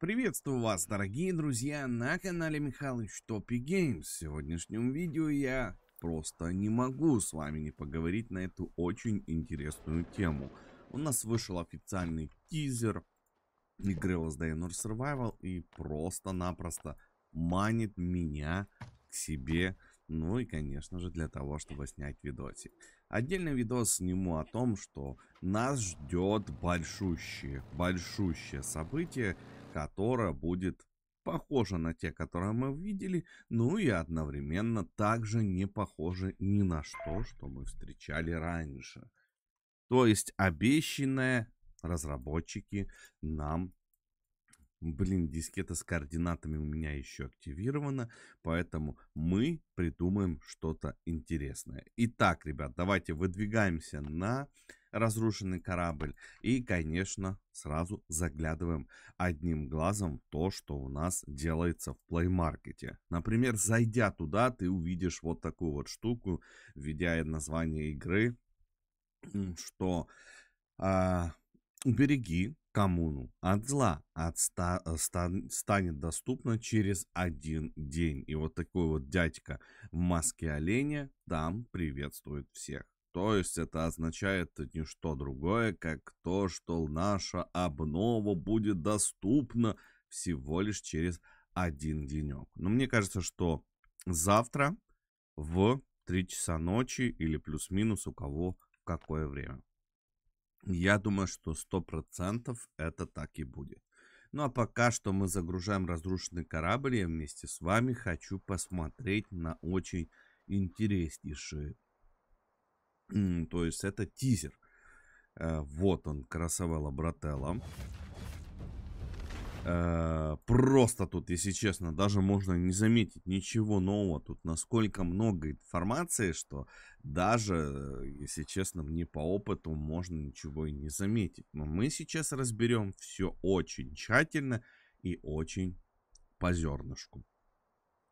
Приветствую вас, дорогие друзья, на канале Михалыч Топи Геймс. В сегодняшнем видео я просто не могу с вами не поговорить на эту очень интересную тему. У нас вышел официальный тизер игры Last Day Survival и просто-напросто манит меня к себе, ну и, конечно же, для того, чтобы снять видосик. Отдельный видос сниму о том, что нас ждет большущее, большущее событие, которая будет похожа на те, которые мы видели, ну и одновременно также не похожа ни на что, что мы встречали раньше. То есть обещанное разработчики нам Блин, дискета с координатами у меня еще активирована, поэтому мы придумаем что-то интересное. Итак, ребят, давайте выдвигаемся на разрушенный корабль. И, конечно, сразу заглядываем одним глазом в то, что у нас делается в Play плеймаркете. Например, зайдя туда, ты увидишь вот такую вот штуку, введя название игры, что э, убереги коммуну от зла от ста, э, стан, станет доступно через один день. И вот такой вот дядька в маске оленя там приветствует всех. То есть это означает не что другое, как то, что наша обнова будет доступна всего лишь через один денек. Но мне кажется, что завтра в 3 часа ночи или плюс-минус у кого в какое время. Я думаю, что 100% это так и будет. Ну а пока что мы загружаем разрушенный корабль. Я вместе с вами хочу посмотреть на очень интереснейшие то есть это тизер. Э, вот он, Красавелла Брателла. Э, просто тут, если честно, даже можно не заметить ничего нового. Тут насколько много информации, что даже, э, если честно, мне по опыту можно ничего и не заметить. Но мы сейчас разберем все очень тщательно и очень по зернышку.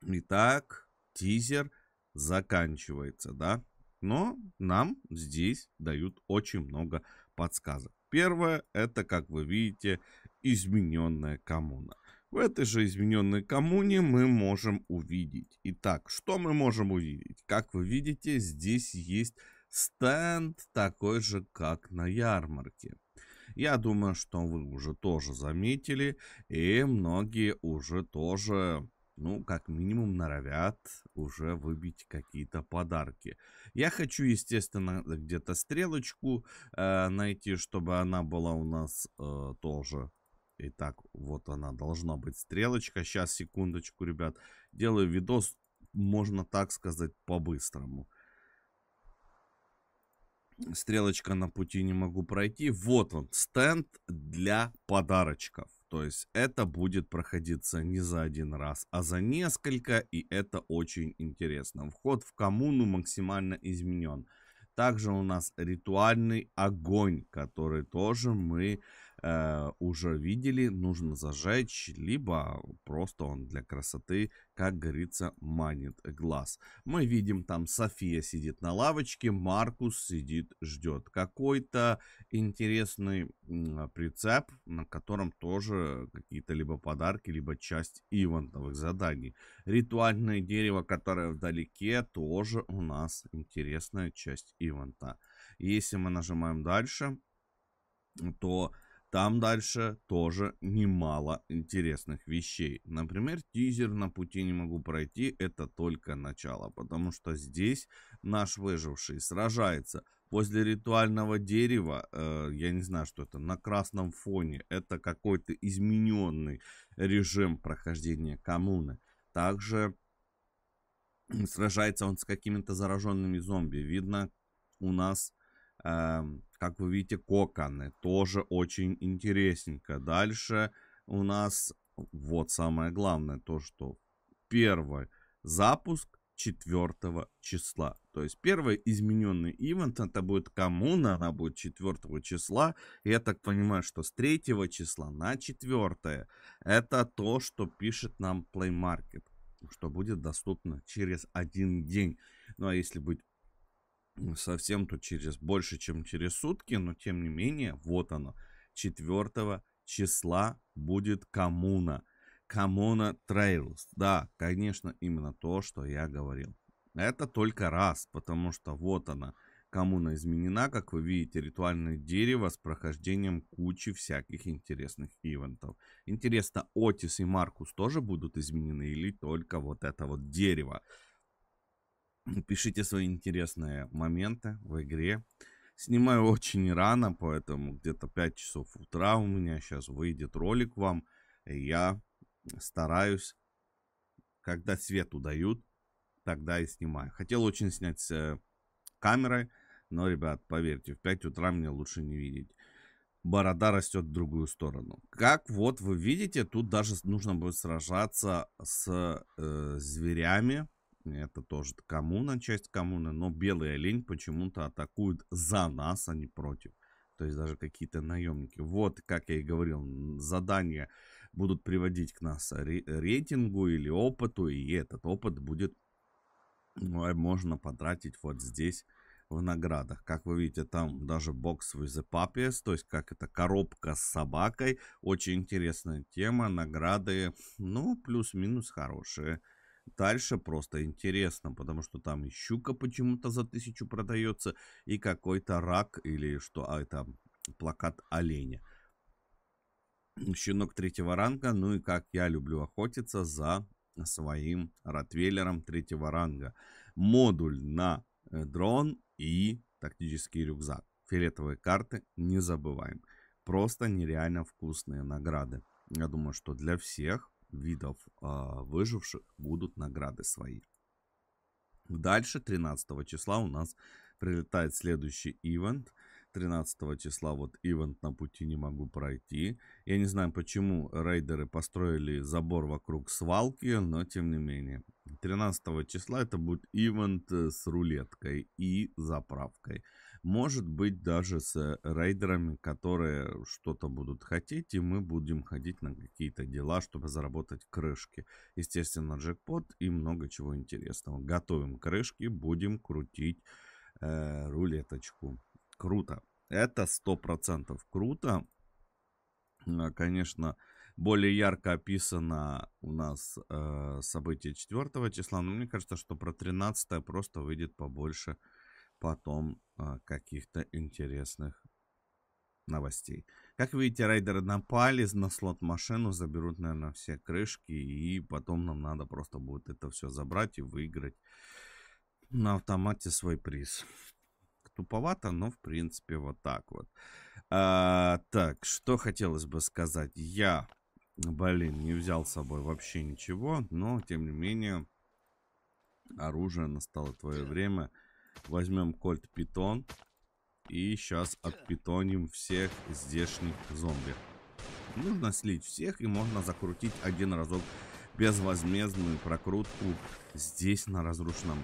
Итак, тизер заканчивается, да? Но нам здесь дают очень много подсказок. Первое – это, как вы видите, измененная коммуна. В этой же измененной коммуне мы можем увидеть. Итак, что мы можем увидеть? Как вы видите, здесь есть стенд такой же, как на ярмарке. Я думаю, что вы уже тоже заметили, и многие уже тоже ну, как минимум, норовят уже выбить какие-то подарки. Я хочу, естественно, где-то стрелочку э, найти, чтобы она была у нас э, тоже. Итак, вот она должна быть стрелочка. Сейчас, секундочку, ребят. Делаю видос, можно так сказать, по-быстрому. Стрелочка на пути не могу пройти. Вот он, стенд для подарочков. То есть это будет проходиться не за один раз, а за несколько, и это очень интересно. Вход в коммуну максимально изменен. Также у нас ритуальный огонь, который тоже мы Э, уже видели, нужно зажечь, либо просто он для красоты, как говорится, манит глаз. Мы видим там София сидит на лавочке, Маркус сидит, ждет. Какой-то интересный прицеп, на котором тоже какие-то либо подарки, либо часть ивентовых заданий. Ритуальное дерево, которое вдалеке, тоже у нас интересная часть ивента. Если мы нажимаем дальше, то там дальше тоже немало интересных вещей. Например, тизер на пути не могу пройти, это только начало, потому что здесь наш выживший сражается возле ритуального дерева, э, я не знаю, что это, на красном фоне, это какой-то измененный режим прохождения коммуны. Также сражается он с какими-то зараженными зомби. Видно, у нас... Э, как вы видите, коконы. Тоже очень интересненько. Дальше у нас вот самое главное. То, что первый запуск 4 числа. То есть первый измененный ивент это будет коммуна, она будет 4 числа. И я так понимаю, что с 3 числа на 4 это то, что пишет нам Play Market, что будет доступно через один день. Ну а если быть совсем тут через больше, чем через сутки, но тем не менее, вот оно, 4 числа будет коммуна. Коммуна Трейлс. Да, конечно, именно то, что я говорил. Это только раз, потому что вот она, коммуна изменена, как вы видите, ритуальное дерево с прохождением кучи всяких интересных ивентов. Интересно, Отис и Маркус тоже будут изменены или только вот это вот дерево? Пишите свои интересные моменты в игре. Снимаю очень рано, поэтому где-то 5 часов утра у меня сейчас выйдет ролик вам. И я стараюсь, когда свет удают, тогда и снимаю. Хотел очень снять с э, камерой, но, ребят, поверьте, в 5 утра мне лучше не видеть. Борода растет в другую сторону. Как вот вы видите, тут даже нужно будет сражаться с э, зверями непонятно, это тоже коммуна, часть коммуны, но белый олень почему-то атакует за нас, а не против. То есть даже какие-то наемники. Вот, как я и говорил, задания будут приводить к нас рейтингу или опыту, и этот опыт будет можно потратить вот здесь в наградах. Как вы видите, там даже бокс with the puppies, то есть как это коробка с собакой. Очень интересная тема, награды, ну, плюс-минус хорошие. Дальше просто интересно, потому что там и щука почему-то за тысячу продается, и какой-то рак, или что, а это плакат оленя. Щенок третьего ранга, ну и как я люблю охотиться за своим ротвейлером третьего ранга. Модуль на э, дрон и тактический рюкзак. Фиолетовые карты не забываем. Просто нереально вкусные награды. Я думаю, что для всех видов э, выживших будут награды свои. Дальше 13 числа у нас прилетает следующий ивент. 13 числа вот ивент на пути не могу пройти. Я не знаю, почему рейдеры построили забор вокруг свалки, но тем не менее. 13 числа это будет ивент э, с рулеткой и заправкой. Может быть, даже с рейдерами, которые что-то будут хотеть, и мы будем ходить на какие-то дела, чтобы заработать крышки. Естественно, джекпот и много чего интересного. Готовим крышки, будем крутить э, рулеточку. Круто. Это сто процентов круто. Э, конечно, более ярко описано у нас э, событие 4 числа, но мне кажется, что про 13 просто выйдет побольше потом а, каких-то интересных новостей. Как видите, рейдеры напали на слот-машину, заберут, наверное, все крышки, и потом нам надо просто будет это все забрать и выиграть на автомате свой приз. Туповато, но, в принципе, вот так вот. А, так, что хотелось бы сказать. Я, блин, не взял с собой вообще ничего, но, тем не менее, оружие настало твое время — Возьмем кольт питон. И сейчас отпитоним всех здешних зомби. Нужно слить всех и можно закрутить один разок безвозмездную прокрутку здесь на разрушенном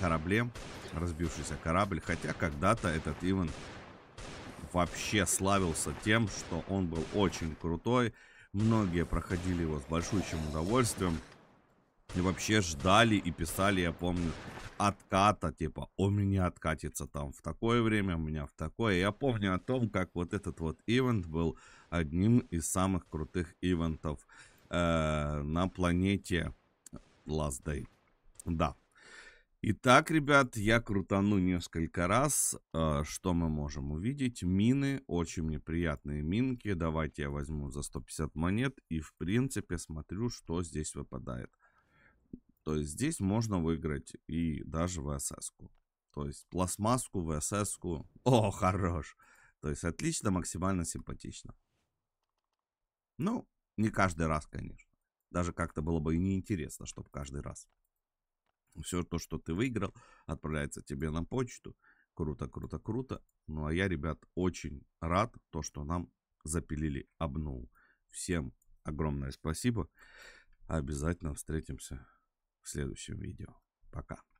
корабле. Разбившийся корабль. Хотя когда-то этот ивент вообще славился тем, что он был очень крутой. Многие проходили его с большущим удовольствием. И вообще ждали и писали, я помню, отката, типа, у меня откатится там в такое время, у меня в такое. Я помню о том, как вот этот вот ивент был одним из самых крутых ивентов э, на планете Last Day. Да. Итак, ребят, я крутану несколько раз. Э, что мы можем увидеть? Мины, очень мне приятные минки. Давайте я возьму за 150 монет и, в принципе, смотрю, что здесь выпадает. То есть здесь можно выиграть и даже ВСС-ку. То есть пластмасску, ВСС-ку. О, хорош! То есть отлично, максимально симпатично. Ну, не каждый раз, конечно. Даже как-то было бы и неинтересно, чтобы каждый раз. Все то, что ты выиграл, отправляется тебе на почту. Круто, круто, круто. Ну а я, ребят, очень рад, то, что нам запилили обнул. Всем огромное спасибо. Обязательно встретимся в следующем видео. Пока.